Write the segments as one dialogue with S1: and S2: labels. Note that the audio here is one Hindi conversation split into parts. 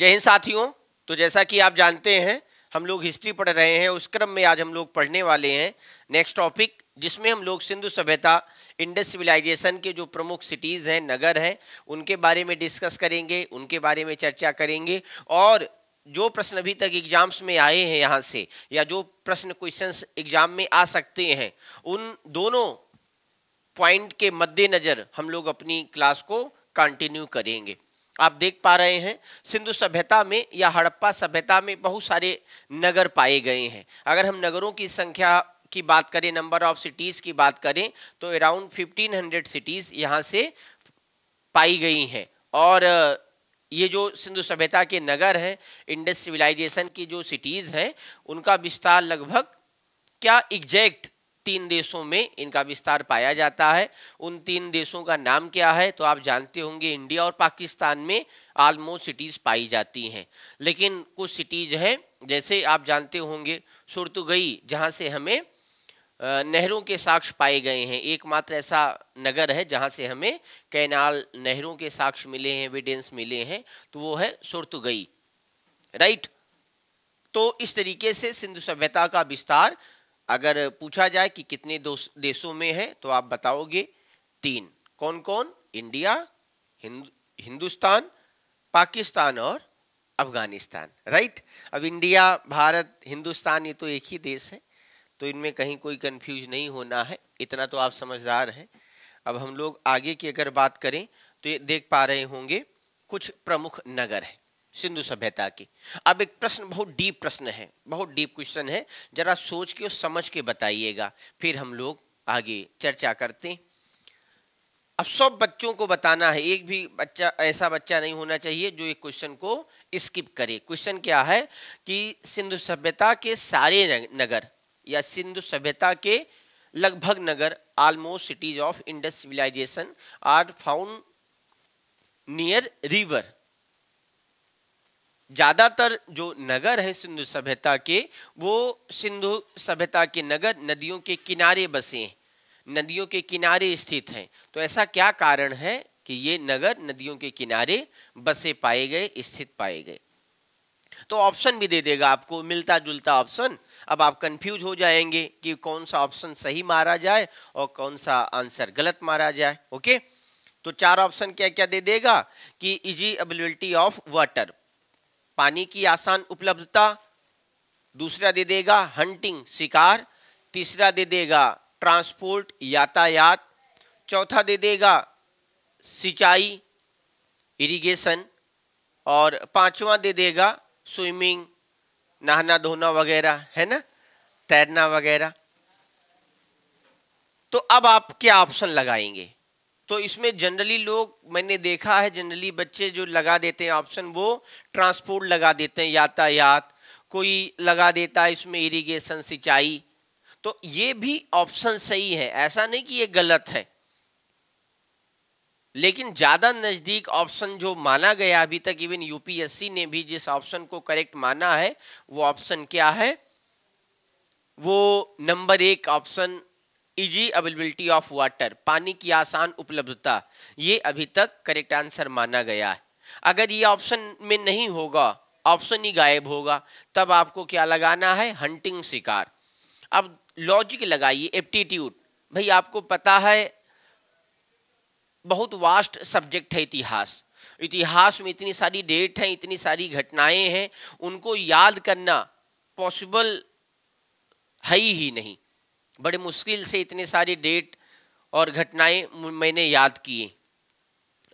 S1: जय हिंद साथियों तो जैसा कि आप जानते हैं हम लोग हिस्ट्री पढ़ रहे हैं उस क्रम में आज हम लोग पढ़ने वाले हैं नेक्स्ट टॉपिक जिसमें हम लोग सिंधु सभ्यता इंडस सिविलाइजेशन के जो प्रमुख सिटीज़ हैं नगर हैं उनके बारे में डिस्कस करेंगे उनके बारे में चर्चा करेंगे और जो प्रश्न अभी तक एग्जाम्स में आए हैं यहाँ से या जो प्रश्न क्वेश्चंस एग्जाम में आ सकते हैं उन दोनों पॉइंट के मद्देनज़र हम लोग अपनी क्लास को कंटिन्यू करेंगे आप देख पा रहे हैं सिंधु सभ्यता में या हड़प्पा सभ्यता में बहुत सारे नगर पाए गए हैं अगर हम नगरों की संख्या की बात करें नंबर ऑफ सिटीज़ की बात करें तो अराउंड 1500 सिटीज़ यहाँ से पाई गई हैं और ये जो सिंधु सभ्यता के नगर हैं इंडस सिविलाइजेशन की जो सिटीज़ हैं उनका विस्तार लगभग क्या एग्जैक्ट तीन देशों में इनका विस्तार पाया जाता है उन तीन देशों का नाम क्या है तो आप जानते होंगे इंडिया और पाकिस्तान में आलमोस्ट सिटीज़ पाई जाती हैं लेकिन कुछ सिटीज़ हैं जैसे आप जानते होंगे सुरतुगई जहाँ से हमें नहरों के साक्ष पाए गए हैं एकमात्र ऐसा नगर है जहाँ से हमें कैनाल नहरों के साक्ष मिले हैं एविडेंस मिले हैं तो वो है सुरतुगई राइट तो इस तरीके से सिंधु सभ्यता का विस्तार अगर पूछा जाए कि कितने देशों में है तो आप बताओगे तीन कौन कौन इंडिया हिंद हिंदुस्तान पाकिस्तान और अफगानिस्तान राइट अब इंडिया भारत हिंदुस्तान ये तो एक ही देश है तो इनमें कहीं कोई कंफ्यूज नहीं होना है इतना तो आप समझदार हैं अब हम लोग आगे की अगर बात करें तो ये देख पा रहे होंगे कुछ प्रमुख नगर हैं सिंधु सभ्यता की अब एक प्रश्न बहुत डीप प्रश्न है बहुत डीप क्वेश्चन है जरा सोच के और समझ के बताइएगा फिर हम लोग आगे चर्चा करते अब सब बच्चों को बताना है एक भी बच्चा ऐसा बच्चा नहीं होना चाहिए जो एक क्वेश्चन को स्किप करे क्वेश्चन क्या है कि सिंधु सभ्यता के सारे नगर या सिंधु सभ्यता के लगभग नगर almost cities of Indus civilization are found near river ज़्यादातर जो नगर हैं सिंधु सभ्यता के वो सिंधु सभ्यता के नगर नदियों के किनारे बसे हैं नदियों के किनारे स्थित हैं तो ऐसा क्या कारण है कि ये नगर नदियों के किनारे बसे पाए गए स्थित पाए गए तो ऑप्शन भी दे देगा आपको मिलता जुलता ऑप्शन अब आप कंफ्यूज हो जाएंगे कि कौन सा ऑप्शन सही मारा जाए और कौन सा आंसर गलत मारा जाए ओके तो चार ऑप्शन क्या क्या दे देगा कि इजी अवेलेबिलिटी ऑफ वाटर पानी की आसान उपलब्धता दूसरा दे देगा हंटिंग शिकार तीसरा दे देगा ट्रांसपोर्ट यातायात चौथा दे देगा सिंचाई इरिगेशन और पांचवा दे देगा स्विमिंग नहाना धोना वगैरह है ना तैरना वगैरह तो अब आप क्या ऑप्शन लगाएंगे तो इसमें जनरली लोग मैंने देखा है जनरली बच्चे जो लगा देते हैं ऑप्शन वो ट्रांसपोर्ट लगा देते हैं यातायात कोई लगा देता है इसमें इरिगेशन सिंचाई तो ये भी ऑप्शन सही है ऐसा नहीं कि ये गलत है लेकिन ज़्यादा नज़दीक ऑप्शन जो माना गया अभी तक इवन यूपीएससी ने भी जिस ऑप्शन को करेक्ट माना है वो ऑप्शन क्या है वो नंबर एक option easy availability of water पानी की आसान उपलब्धता ये अभी तक करेक्ट आंसर माना गया है अगर ये ऑप्शन में नहीं होगा ऑप्शन ही गायब होगा तब आपको क्या लगाना है हंटिंग शिकार अब लॉजिक लगाइए एप्टीट्यूड भाई आपको पता है बहुत वास्ट सब्जेक्ट है इतिहास इतिहास में इतनी सारी डेट हैं इतनी सारी घटनाएं हैं उनको याद करना पॉसिबल है ही नहीं बड़े मुश्किल से इतनी सारी डेट और घटनाएं मैंने याद की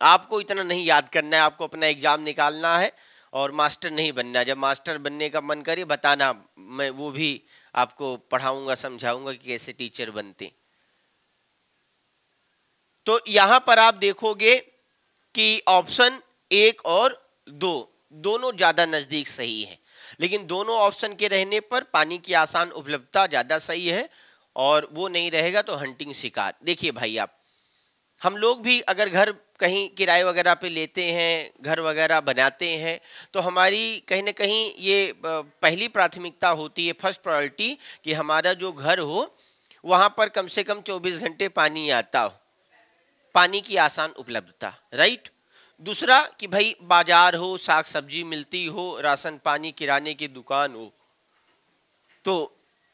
S1: आपको इतना नहीं याद करना है आपको अपना एग्ज़ाम निकालना है और मास्टर नहीं बनना जब मास्टर बनने का मन करे बताना मैं वो भी आपको पढ़ाऊंगा समझाऊंगा कि कैसे टीचर बनते तो यहां पर आप देखोगे कि ऑप्शन एक और दो दोनों ज़्यादा नज़दीक सही है लेकिन दोनों ऑप्शन के रहने पर पानी की आसान उपलब्धता ज़्यादा सही है और वो नहीं रहेगा तो हंटिंग शिकार देखिए भाई आप हम लोग भी अगर घर कहीं किराए वगैरह पे लेते हैं घर वगैरह बनाते हैं तो हमारी कहीं ना कहीं ये पहली प्राथमिकता होती है फर्स्ट प्रायोरिटी कि हमारा जो घर हो वहाँ पर कम से कम 24 घंटे पानी आता हो पानी की आसान उपलब्धता राइट दूसरा कि भाई बाजार हो साग सब्जी मिलती हो राशन पानी किराने की दुकान हो तो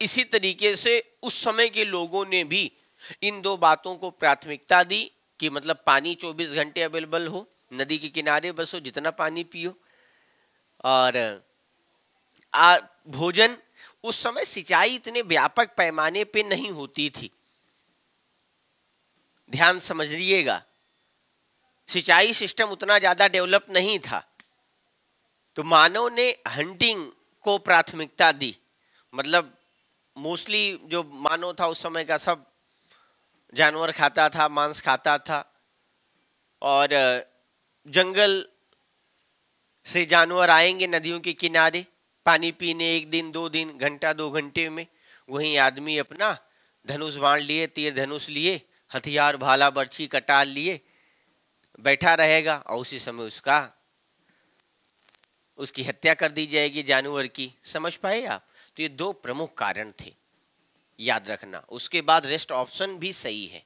S1: इसी तरीके से उस समय के लोगों ने भी इन दो बातों को प्राथमिकता दी कि मतलब पानी 24 घंटे अवेलेबल हो नदी के किनारे बसो जितना पानी पियो और आ, भोजन उस समय सिंचाई इतने व्यापक पैमाने पे नहीं होती थी ध्यान समझ लीजिएगा सिंचाई सिस्टम उतना ज़्यादा डेवलप नहीं था तो मानव ने हंटिंग को प्राथमिकता दी मतलब मोस्टली जो मानव था उस समय का सब जानवर खाता था मांस खाता था और जंगल से जानवर आएंगे नदियों के किनारे पानी पीने एक दिन दो दिन घंटा दो घंटे में वहीं आदमी अपना धनुष बाण लिए तीर धनुष लिए हथियार भाला बर्छी कटार लिए बैठा रहेगा और उसी समय उसका उसकी हत्या कर दी जाएगी जानवर की समझ पाए आप तो ये दो प्रमुख कारण थे याद रखना उसके बाद रेस्ट ऑप्शन भी सही है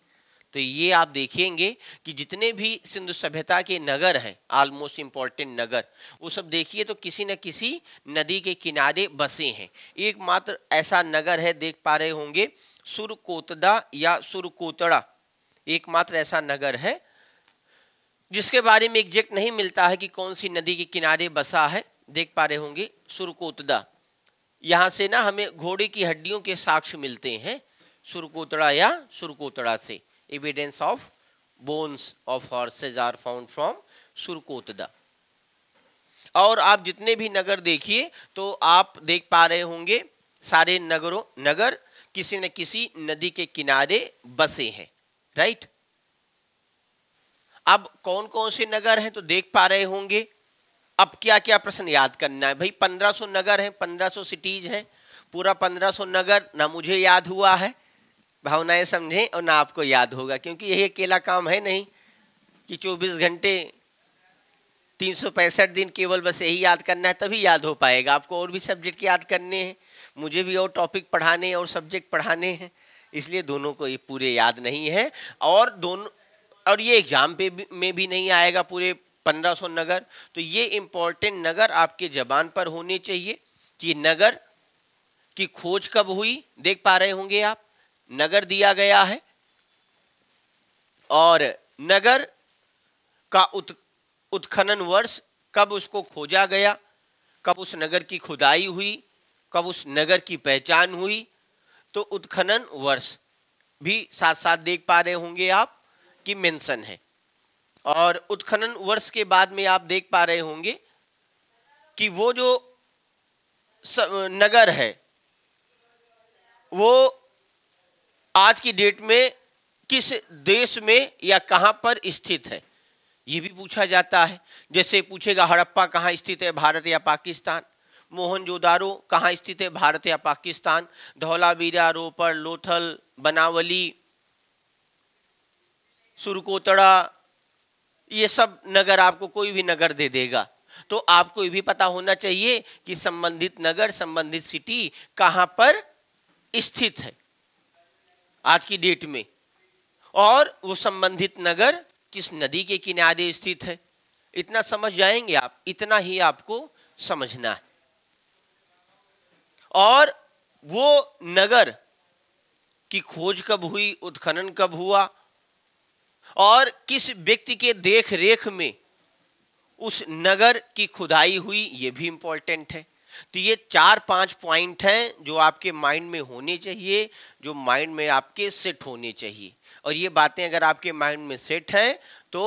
S1: तो ये आप देखेंगे कि जितने भी सिंधु सभ्यता के नगर हैं ऑलमोस्ट इम्पॉर्टेंट नगर वो सब देखिए तो किसी न किसी नदी के किनारे बसे हैं एकमात्र ऐसा नगर है देख पा रहे होंगे सुरकोतदा या सुरकोतड़ा एकमात्र ऐसा नगर है जिसके बारे में एग्जैक्ट नहीं मिलता है कि कौन सी नदी के किनारे बसा है देख पा रहे होंगे सुरकोतदा यहाँ से ना हमें घोड़े की हड्डियों के साक्ष्य मिलते हैं सुरकोतड़ा या सुरकोतड़ा से evidence of bones of horses are found from Surkotada और आप जितने भी नगर देखिए तो आप देख पा रहे होंगे सारे नगरों नगर किसी न किसी नदी के किनारे बसे हैं राइट अब कौन कौन से नगर हैं तो देख पा रहे होंगे अब क्या क्या प्रश्न याद करना है भाई 1500 नगर हैं 1500 सिटीज हैं पूरा 1500 नगर ना मुझे याद हुआ है भावनाएं समझें और ना आपको याद होगा क्योंकि यही अकेला काम है नहीं कि 24 घंटे तीन दिन केवल बस यही याद करना है तभी याद हो पाएगा आपको और भी सब्जेक्ट याद करने हैं मुझे भी और टॉपिक पढ़ाने और सब्जेक्ट पढ़ाने हैं इसलिए दोनों को ये पूरे याद नहीं है और दोनों और ये एग्ज़ाम पे भी, में भी नहीं आएगा पूरे 1500 नगर तो ये इम्पोर्टेंट नगर आपके जबान पर होने चाहिए कि नगर की खोज कब हुई देख पा रहे होंगे आप नगर दिया गया है और नगर का उत, उत्खनन वर्ष कब उसको खोजा गया कब उस नगर की खुदाई हुई कब उस नगर की पहचान हुई तो उत्खनन वर्ष भी साथ साथ देख पा रहे होंगे आप कि मेंशन है और उत्खनन वर्ष के बाद में आप देख पा रहे होंगे कि वो जो नगर है वो आज की डेट में किस देश में या कहां पर स्थित है ये भी पूछा जाता है जैसे पूछेगा हड़प्पा कहाँ स्थित है भारत या पाकिस्तान मोहनजोदारो कहां स्थित है भारत या पाकिस्तान धौलावीरा रोपड़ लोथल बनावली सुरकोतड़ा ये सब नगर आपको कोई भी नगर दे देगा तो आपको ये भी पता होना चाहिए कि संबंधित नगर संबंधित सिटी कहां पर स्थित है आज की डेट में और वो संबंधित नगर किस नदी के किनारे स्थित है इतना समझ जाएंगे आप इतना ही आपको समझना है और वो नगर की खोज कब हुई उत्खनन कब हुआ और किस व्यक्ति के देख रेख में उस नगर की खुदाई हुई ये भी इम्पोर्टेंट है तो ये चार पांच पॉइंट हैं जो आपके माइंड में होने चाहिए जो माइंड में आपके सेट होने चाहिए और ये बातें अगर आपके माइंड में सेट हैं तो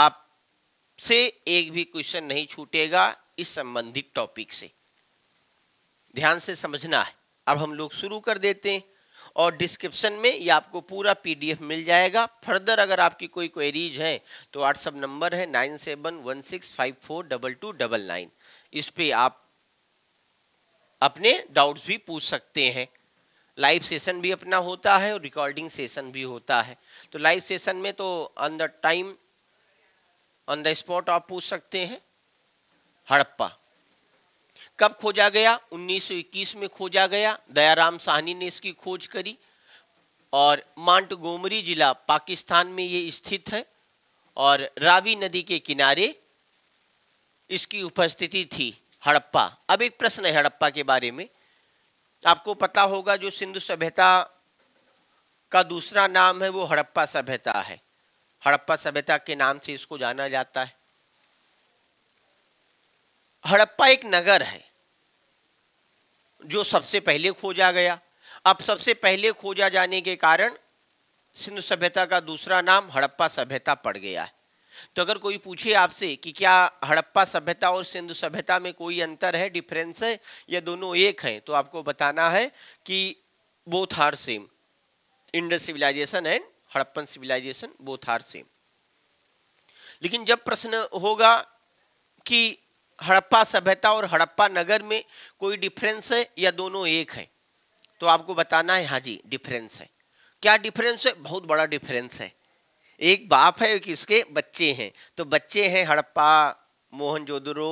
S1: आप से एक भी क्वेश्चन नहीं छूटेगा इस संबंधित टॉपिक से ध्यान से समझना है अब हम लोग शुरू कर देते हैं और डिस्क्रिप्शन में ये आपको पूरा पीडीएफ मिल जाएगा फर्दर अगर आपकी कोई क्वेरीज है तो व्हाट्सअप नंबर है nine seven one six five four double two double nine इस पर आप अपने डाउट्स भी पूछ सकते हैं लाइव सेशन भी अपना होता है और रिकॉर्डिंग सेशन भी होता है तो लाइव सेशन में तो on the time on the spot आप पूछ सकते हैं हड़प्पा कब खोजा गया 1921 में खोजा गया दयाराम साहनी ने इसकी खोज करी और गोमरी जिला पाकिस्तान में ये स्थित है और रावी नदी के किनारे इसकी उपस्थिति थी हड़प्पा अब एक प्रश्न है हड़प्पा के बारे में आपको पता होगा जो सिंधु सभ्यता का दूसरा नाम है वो हड़प्पा सभ्यता है हड़प्पा सभ्यता के नाम से इसको जाना जाता है हड़प्पा एक नगर है जो सबसे पहले खोजा गया अब सबसे पहले खोजा जाने के कारण सिंधु सभ्यता का दूसरा नाम हड़प्पा सभ्यता पड़ गया है तो अगर कोई पूछे आपसे कि क्या हड़प्पा सभ्यता और सिंधु सभ्यता में कोई अंतर है डिफरेंस है या दोनों एक हैं तो आपको बताना है कि both are same Indus civilization and Harappan civilization both are same लेकिन जब प्रश्न होगा कि हड़प्पा सभ्यता और हड़प्पा नगर में कोई डिफरेंस है या दोनों एक है तो आपको बताना है हाँ जी डिफरेंस है क्या डिफरेंस है बहुत बड़ा डिफरेंस है एक बाप है कि उसके बच्चे हैं तो बच्चे हैं हड़प्पा मोहनजोदड़ो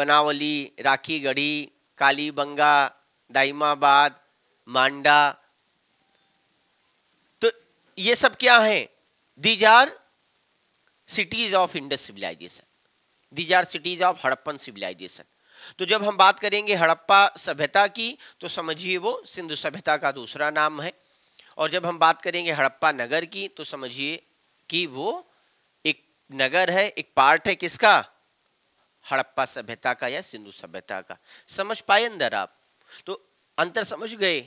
S1: बनावली राखी गढ़ी कालीबंगा दाइमाबाद मांडा तो ये सब क्या हैं these are cities of Indus civilization these are cities of Harappan civilization तो जब हम बात करेंगे हड़प्पा सभ्यता की तो समझिए वो सिंधु सभ्यता का दूसरा नाम है और जब हम बात करेंगे हड़प्पा नगर की तो समझिए कि वो एक नगर है एक पार्ट है किसका हड़प्पा सभ्यता का या सिंधु सभ्यता का समझ पाए अंदर आप तो अंतर समझ गए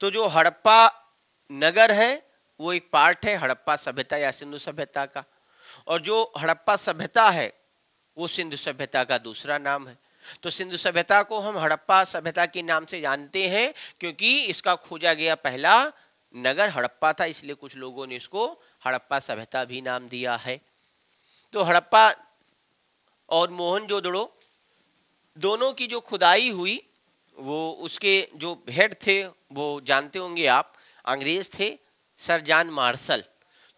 S1: तो जो हड़प्पा नगर है वो एक पार्ट है हड़प्पा सभ्यता या सिंधु सभ्यता का और जो हड़प्पा सभ्यता है वो सिंधु सभ्यता का दूसरा नाम है तो सिंधु सभ्यता को हम हड़प्पा सभ्यता के नाम से जानते हैं क्योंकि इसका खोजा गया पहला नगर हड़प्पा था इसलिए कुछ लोगों ने इसको हड़प्पा सभ्यता भी नाम दिया है तो हड़प्पा और मोहनजोदड़ो दोनों की जो खुदाई हुई वो उसके जो हेड थे वो जानते होंगे आप अंग्रेज थे सर जान मार्शल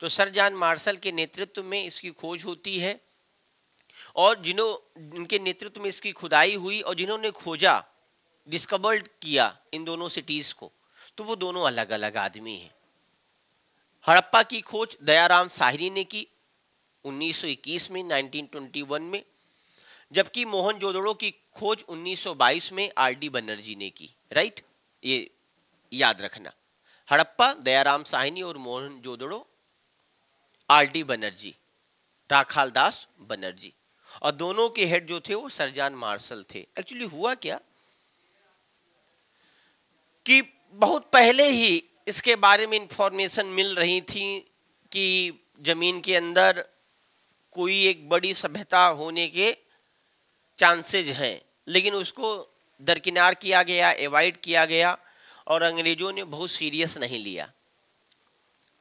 S1: तो सर जान मार्शल के नेतृत्व में इसकी खोज होती है और जिन्हों उनके नेतृत्व में इसकी खुदाई हुई और जिन्होंने खोजा डिस्कवर्ड किया इन दोनों सिटीज़ को तो वो दोनों अलग अलग आदमी हैं हड़प्पा की खोज दयाराम साहिरी ने की 1921 में 1921 में जबकि मोहन जोदड़ो की खोज 1922 में आर डी बनर्जी ने की राइट ये याद रखना हड़प्पा दयाराम साहिनी और मोहन जोदड़ो आर डी बनर्जी राखाल दास बनर्जी और दोनों के हेड जो थे वो सरजान मार्शल थे एक्चुअली हुआ क्या कि बहुत पहले ही इसके बारे में इंफॉर्मेशन मिल रही थी कि ज़मीन के अंदर कोई एक बड़ी सभ्यता होने के चांसेज हैं लेकिन उसको दरकिनार किया गया एवॉइड किया गया और अंग्रेज़ों ने बहुत सीरियस नहीं लिया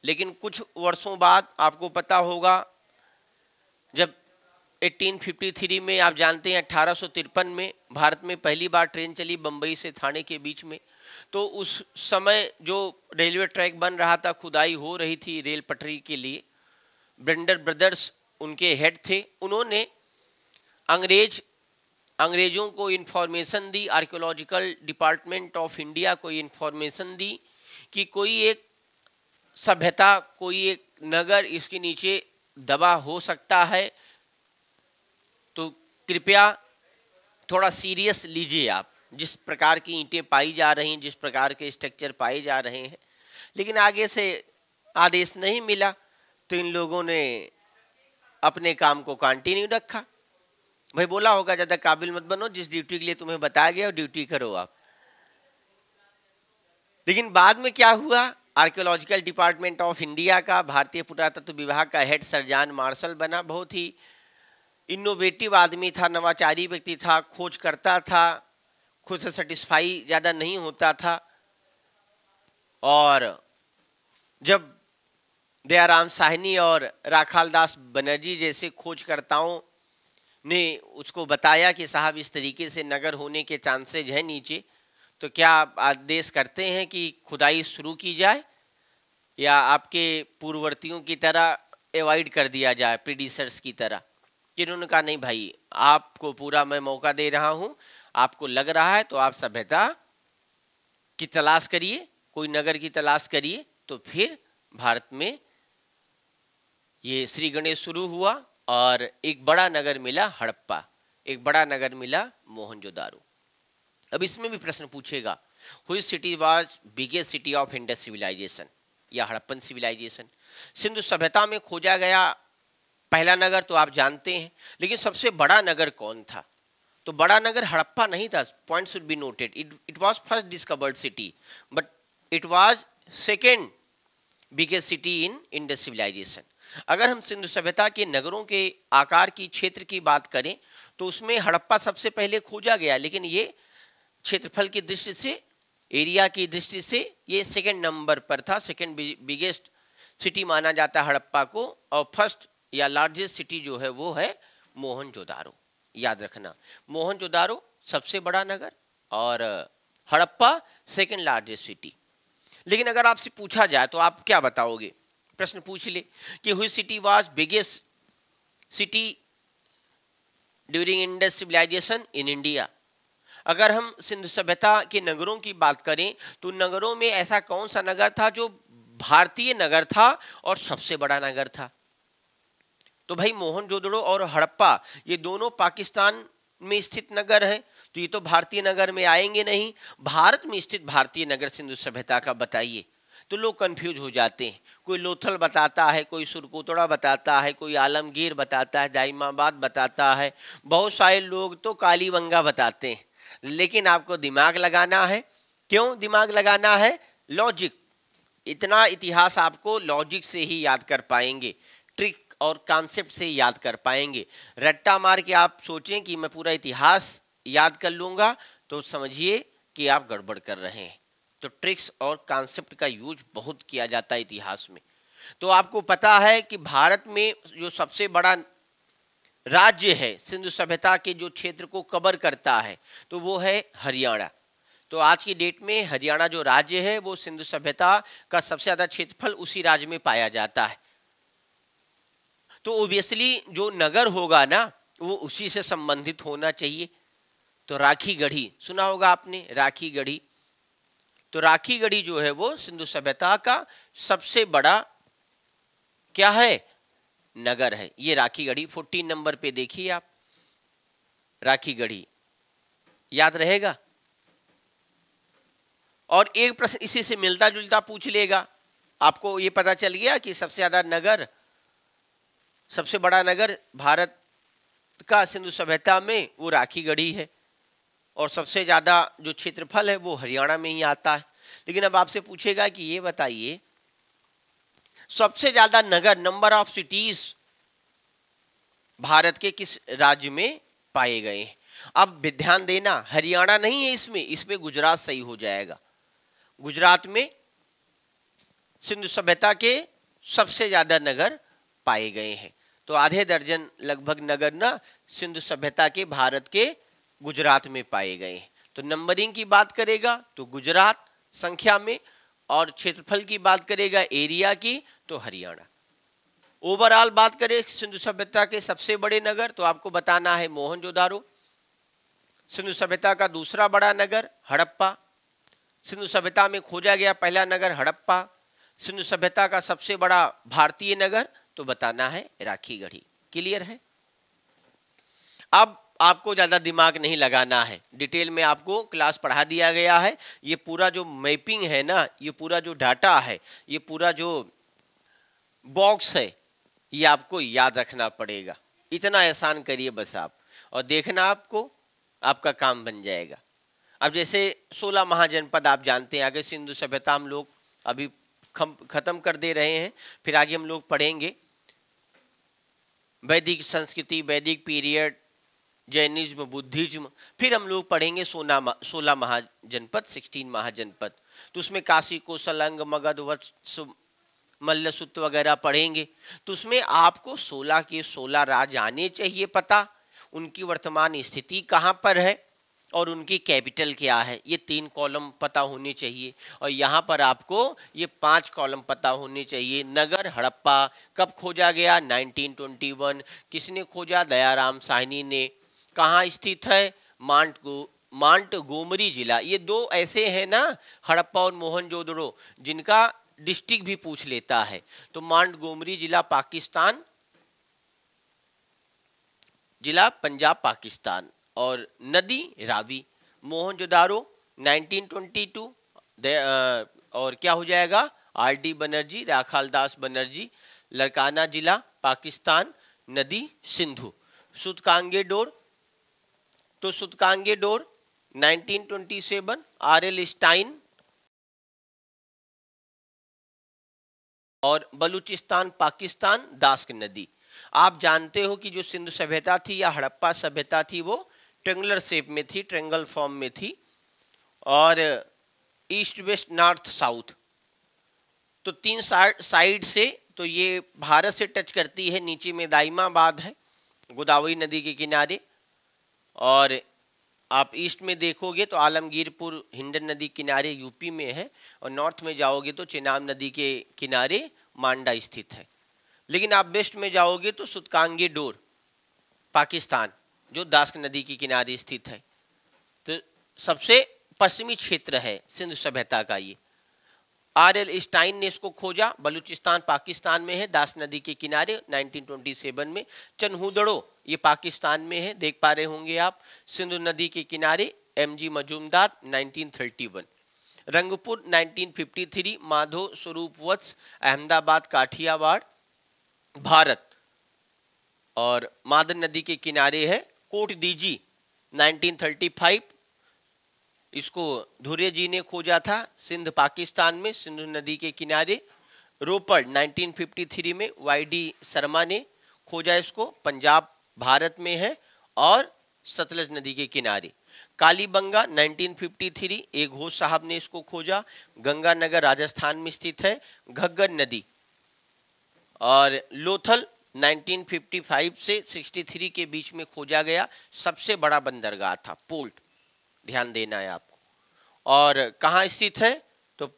S1: लेकिन कुछ वर्षों बाद आपको पता होगा जब 1853 में आप जानते हैं अट्ठारह में भारत में पहली बार ट्रेन चली बम्बई से थाने के बीच में तो उस समय जो रेलवे ट्रैक बन रहा था खुदाई हो रही थी रेल पटरी के लिए ब्रेंडर ब्रदर्स उनके हेड थे उन्होंने अंग्रेज अंग्रेज़ों को इन्फॉर्मेशन दी आर्कियोलॉजिकल डिपार्टमेंट ऑफ इंडिया को इन्फॉर्मेशन दी कि कोई एक सभ्यता कोई एक नगर इसके नीचे दबा हो सकता है तो कृपया थोड़ा सीरियस लीजिए आप जिस प्रकार की ईंटें पाई जा रही हैं जिस प्रकार के स्ट्रक्चर पाए जा रहे हैं लेकिन आगे से आदेश नहीं मिला तो इन लोगों ने अपने काम को कंटिन्यू रखा भाई बोला होगा ज़्यादा काबिल मत बनो जिस ड्यूटी के लिए तुम्हें बताया गया ड्यूटी करो आप लेकिन बाद में क्या हुआ आर्कियोलॉजिकल डिपार्टमेंट ऑफ इंडिया का भारतीय पुरातत्व विभाग का हेड सरजान मार्शल बना बहुत ही इनोवेटिव आदमी था नवाचारी व्यक्ति था खोज करता था खुद से सेटिस्फाई ज़्यादा नहीं होता था और जब दयाराम साहनी और राखाल दास बनर्जी जैसे खोजकर्ताओं ने उसको बताया कि साहब इस तरीके से नगर होने के चांसेज हैं नीचे तो क्या आप आदेश करते हैं कि खुदाई शुरू की जाए या आपके पूर्ववर्तियों की तरह अवॉइड कर दिया जाए प्रीडिसर्स की तरह जिन्होंने कहा नहीं भाई आपको पूरा मैं मौका दे रहा हूँ आपको लग रहा है तो आप सभ्यता की तलाश करिए कोई नगर की तलाश करिए तो फिर भारत में ये श्री गणेश शुरू हुआ और एक बड़ा नगर मिला हड़प्पा एक बड़ा नगर मिला मोहनजोदारो अब इसमें भी प्रश्न पूछेगा which city was biggest city of Indus civilization या हड़प्पन सिविलाइजेशन सिंधु सभ्यता में खोजा गया पहला नगर तो आप जानते हैं लेकिन सबसे बड़ा नगर कौन था तो बड़ा नगर हड़प्पा नहीं था point should be noted it it was first discovered city but it was second biggest city in Indus civilization अगर हम सिंधु सभ्यता के नगरों के आकार की क्षेत्र की बात करें तो उसमें हड़प्पा सबसे पहले खोजा गया लेकिन ये क्षेत्रफल की दृष्टि से एरिया की दृष्टि से ये सेकंड नंबर पर था सेकंड बिगेस्ट सिटी माना जाता है हड़प्पा को और फर्स्ट या लार्जेस्ट सिटी जो है वो है जोदारो याद रखना जोदारो सबसे बड़ा नगर और हड़प्पा सेकंड लार्जेस्ट सिटी लेकिन अगर आपसे पूछा जाए तो आप क्या बताओगे प्रश्न पूछ ले कि which city was biggest city during Indus civilization in India अगर हम सिंधु सभ्यता के नगरों की बात करें तो नगरों में ऐसा कौन सा नगर था जो भारतीय नगर था और सबसे बड़ा नगर था तो भाई मोहनजोदड़ो और हड़प्पा ये दोनों पाकिस्तान में स्थित नगर है तो ये तो भारतीय नगर में आएंगे नहीं भारत में स्थित भारतीय नगर सिंधु सभ्यता का बताइए तो लोग कंफ्यूज हो जाते हैं कोई लोथल बताता है कोई सुरकोतड़ा बताता है कोई आलमगीर बताता है जाइमाबाद बताता है बहुत सारे लोग तो कालीबंगा बताते हैं लेकिन आपको दिमाग लगाना है क्यों दिमाग लगाना है लॉजिक इतना इतिहास आपको लॉजिक से ही याद कर पाएंगे ट्रिक और कॉन्सेप्ट से याद कर पाएंगे रट्टा मार के आप सोचें कि मैं पूरा इतिहास याद कर लूँगा तो समझिए कि आप गड़बड़ कर रहे हैं तो ट्रिक्स और कॉन्सेप्ट का यूज बहुत किया जाता है इतिहास में तो आपको पता है कि भारत में जो सबसे बड़ा राज्य है सिंधु सभ्यता के जो क्षेत्र को कवर करता है तो वो है हरियाणा तो आज की डेट में हरियाणा जो राज्य है वो सिंधु सभ्यता का सबसे ज़्यादा क्षेत्रफल उसी राज्य में पाया जाता है तो ओबियसली जो नगर होगा ना वो उसी से संबंधित होना चाहिए तो राखी गढ़ी सुना होगा आपने राखी गढ़ी तो राखी गढ़ी जो है वो सिंधु सभ्यता का सबसे बड़ा क्या है नगर है ये राखी गढ़ी फोर्टीन नंबर पे देखिए आप राखी गढ़ी याद रहेगा और एक प्रश्न इसी से मिलता जुलता पूछ लेगा आपको ये पता चल गया कि सबसे ज़्यादा नगर सबसे बड़ा नगर भारत का सिंधु सभ्यता में वो राखी गढ़ी है और सबसे ज़्यादा जो क्षेत्रफल है वो हरियाणा में ही आता है लेकिन अब आपसे पूछेगा कि ये बताइए सबसे ज्यादा नगर नंबर ऑफ सिटीज भारत के किस राज्य में पाए गए हैं अब ध्यान देना हरियाणा नहीं है इसमें इसमें गुजरात सही हो जाएगा गुजरात में सिंधु सभ्यता के सबसे ज्यादा नगर पाए गए हैं तो आधे दर्जन लगभग नगर ना सिंधु सभ्यता के भारत के गुजरात में पाए गए हैं तो नंबरिंग की बात करेगा तो गुजरात संख्या में और क्षेत्रफल की बात करेगा एरिया की तो हरियाणा ओवरऑल बात करें सिंधु सभ्यता के सबसे बड़े नगर तो आपको बताना है मोहनजोदारो सिंधु सभ्यता का दूसरा बड़ा नगर हड़प्पा सिंधु सभ्यता में खोजा गया पहला नगर हड़प्पा सिंधु सभ्यता का सबसे बड़ा भारतीय नगर तो बताना है राखी गढ़ी क्लियर है अब आपको ज़्यादा दिमाग नहीं लगाना है डिटेल में आपको क्लास पढ़ा दिया गया है ये पूरा जो मैपिंग है ना ये पूरा जो डाटा है ये पूरा जो बॉक्स है ये आपको याद रखना पड़ेगा इतना एहसान करिए बस आप और देखना आपको आपका काम बन जाएगा अब जैसे 16 महाजनपद आप जानते हैं आगे सिंधु सभ्यता हम लोग अभी ख़त्म कर दे रहे हैं फिर आगे हम लोग पढ़ेंगे वैदिक संस्कृति वैदिक पीरियड जैनिज्म बुद्धिज्म फिर हम लोग पढ़ेंगे सोना सोलह महाजनपद सिक्सटीन महाजनपद तो उसमें काशी कोसलंग मगध वत्स मल्ल सूत्र वगैरह पढ़ेंगे तो उसमें आपको 16 के 16 राज आने चाहिए पता उनकी वर्तमान स्थिति कहाँ पर है और उनकी कैपिटल क्या है ये तीन कॉलम पता होने चाहिए और यहाँ पर आपको ये पांच कॉलम पता होने चाहिए नगर हड़प्पा कब खोजा गया 1921 किसने खोजा दयाराम साहनी ने कहाँ स्थित है मांट गो मांट गोमरी जिला ये दो ऐसे हैं ना हड़प्पा और मोहनजोदड़ो जिनका डिस्ट्रिक्ट भी पूछ लेता है तो मांड गोमरी जिला पाकिस्तान जिला पंजाब पाकिस्तान और नदी रावी मोहनजोदारो 1922 और क्या हो जाएगा आर डी बनर्जी राखाल दास बनर्जी लड़काना जिला पाकिस्तान नदी सिंधु सुतकांगे डोर तो Sutkagen Dor 1927 R L Stein और बलूचिस्तान पाकिस्तान दास्क नदी आप जानते हो कि जो सिंधु सभ्यता थी या हड़प्पा सभ्यता थी वो ट्रेंगुलर शेप में थी ट्रेंगल फॉर्म में थी और ईस्ट वेस्ट नॉर्थ साउथ तो तीन साइड से तो ये भारत से टच करती है नीचे में दाइमाबाद है गोदावरी नदी के किनारे और आप ईस्ट में देखोगे तो आलमगीरपुर हिंडन नदी किनारे यूपी में है और नॉर्थ में जाओगे तो चेनाब नदी के किनारे मांडा स्थित है लेकिन आप वेस्ट में जाओगे तो सुतकांगी डोर पाकिस्तान जो दास्क नदी के किनारे स्थित है तो सबसे पश्चिमी क्षेत्र है सिंधु सभ्यता का ये आर एल स्टाइन ने इसको खोजा बलूचिस्तान पाकिस्तान में है दास नदी के किनारे 1927 में चनहुदड़ो ये पाकिस्तान में है देख पा रहे होंगे आप सिंधु नदी के किनारे एम जी मजूमदार 1931 रंगपुर 1953 माधो स्वरूप वत्स अहमदाबाद काठियावाड़ भारत और मादन नदी के किनारे है कोट दीजी 1935 इसको धुर्य जी ने खोजा था सिंध पाकिस्तान में सिंधु नदी के किनारे रोपड़ 1953 में वाईडी शर्मा ने खोजा इसको पंजाब भारत में है और सतलज नदी के किनारे कालीबंगा 1953 ए घोष साहब ने इसको खोजा गंगानगर राजस्थान में स्थित है घग्गर नदी और लोथल 1955 से 63 के बीच में खोजा गया सबसे बड़ा बंदरगाह था पोल्ट ध्यान देना है आपको और कहाँ स्थित है तो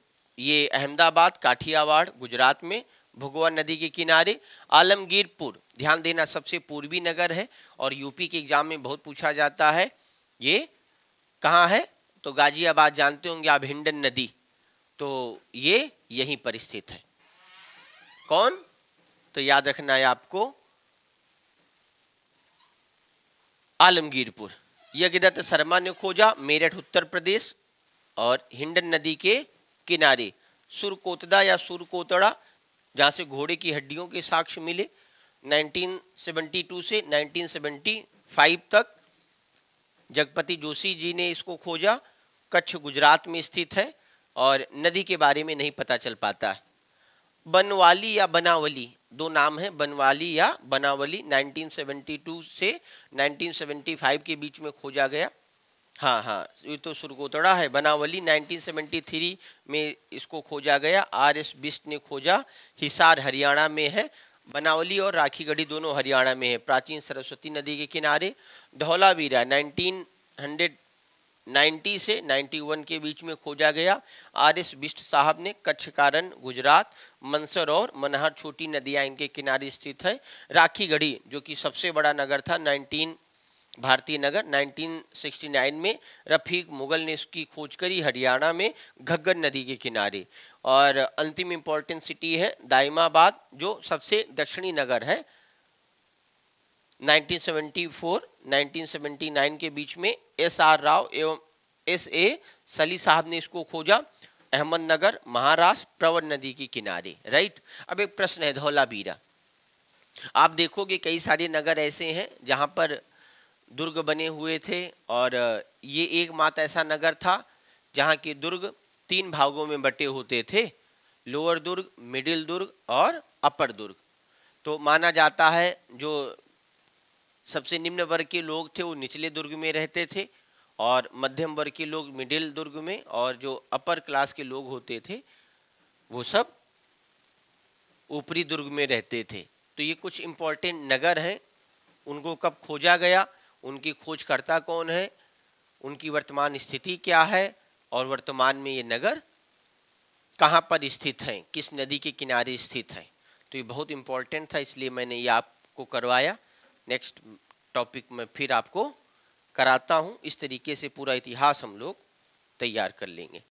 S1: ये अहमदाबाद काठियावाड़ गुजरात में भगवा नदी के किनारे आलमगीरपुर ध्यान देना सबसे पूर्वी नगर है और यूपी के एग्जाम में बहुत पूछा जाता है ये कहाँ है तो गाजियाबाद जानते होंगे आप हिंडन नदी तो ये यहीं पर स्थित है कौन तो याद रखना है आपको आलमगीरपुर यज्ञदत्त शर्मा ने खोजा मेरठ उत्तर प्रदेश और हिंडन नदी के किनारे सुरकोतदा या सुरकोतड़ा जहाँ से घोड़े की हड्डियों के साक्ष्य मिले 1972 से 1975 तक जगपति जोशी जी ने इसको खोजा कच्छ गुजरात में स्थित है और नदी के बारे में नहीं पता चल पाता है बनवाली या बनावली दो नाम है बनवाली या बनावली 1972 से 1975 के बीच में खोजा गया हाँ हाँ ये तो सुरगोतड़ा है बनावली 1973 में इसको खोजा गया आर एस बिस्ट ने खोजा हिसार हरियाणा में है बनावली और राखीगढ़ी दोनों हरियाणा में है प्राचीन सरस्वती नदी के किनारे धौलावीरा 1900 90 से 91 के बीच में खोजा गया आर एस बिस्ट साहब ने कच्छ कारण गुजरात मंसर और मनहर छोटी नदियाँ इनके किनारे स्थित है राखी गढ़ी जो कि सबसे बड़ा नगर था 19 भारतीय नगर 1969 में रफीक मुगल ने इसकी खोज करी हरियाणा में घग्गर नदी के किनारे और अंतिम इम्पोर्टेंट सिटी है दाइमाबाद जो सबसे दक्षिणी नगर है 1974 1979 के बीच में एस आर राव एवं एस ए सली साहब ने इसको खोजा अहमदनगर महाराष्ट्र प्रवर नदी के किनारे राइट अब एक प्रश्न है धौलाबीरा आप देखोगे कई सारे नगर ऐसे हैं जहां पर दुर्ग बने हुए थे और ये एक मात्र ऐसा नगर था जहां के दुर्ग तीन भागों में बटे होते थे लोअर दुर्ग मिडिल दुर्ग और अपर दुर्ग तो माना जाता है जो सबसे निम्न वर्ग के लोग थे वो निचले दुर्ग में रहते थे और मध्यम वर्ग के लोग मिडिल दुर्ग में और जो अपर क्लास के लोग होते थे वो सब ऊपरी दुर्ग में रहते थे तो ये कुछ इम्पोर्टेंट नगर हैं उनको कब खोजा गया उनकी खोजकर्ता कौन है उनकी वर्तमान स्थिति क्या है और वर्तमान में ये नगर कहाँ पर स्थित हैं किस नदी के किनारे स्थित हैं तो ये बहुत इम्पोर्टेंट था इसलिए मैंने ये आपको करवाया नेक्स्ट टॉपिक में फिर आपको कराता हूँ इस तरीके से पूरा इतिहास हम लोग तैयार कर लेंगे